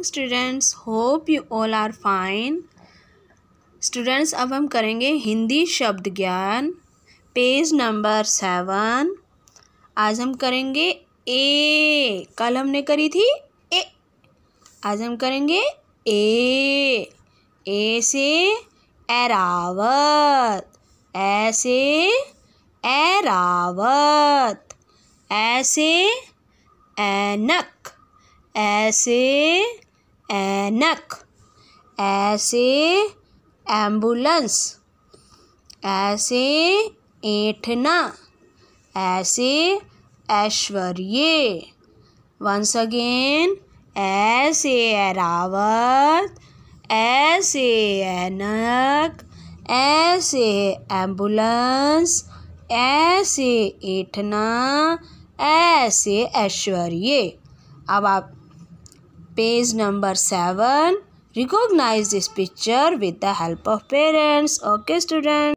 morning students hope you all are fine students अब हम करेंगे हिंदी शब्द ज्ञान पेज नंबर सेवन आज हम करेंगे ए कल हमने करी थी ए आज हम करेंगे ए ए से एरावत ऐसे एरावत ऐसे एनक ऐसे ऐनक ऐसे एम्बुलेंस ऐसे ऐठना ऐसे ऐश्वर्य वंस अगेन ऐसे एरावत ऐसे ऐनक ऐसे एम्बुलेंस ऐसे ऐठना ऐसे ऐश्वर्य अब आप page number 7 recognize this picture with the help of parents okay students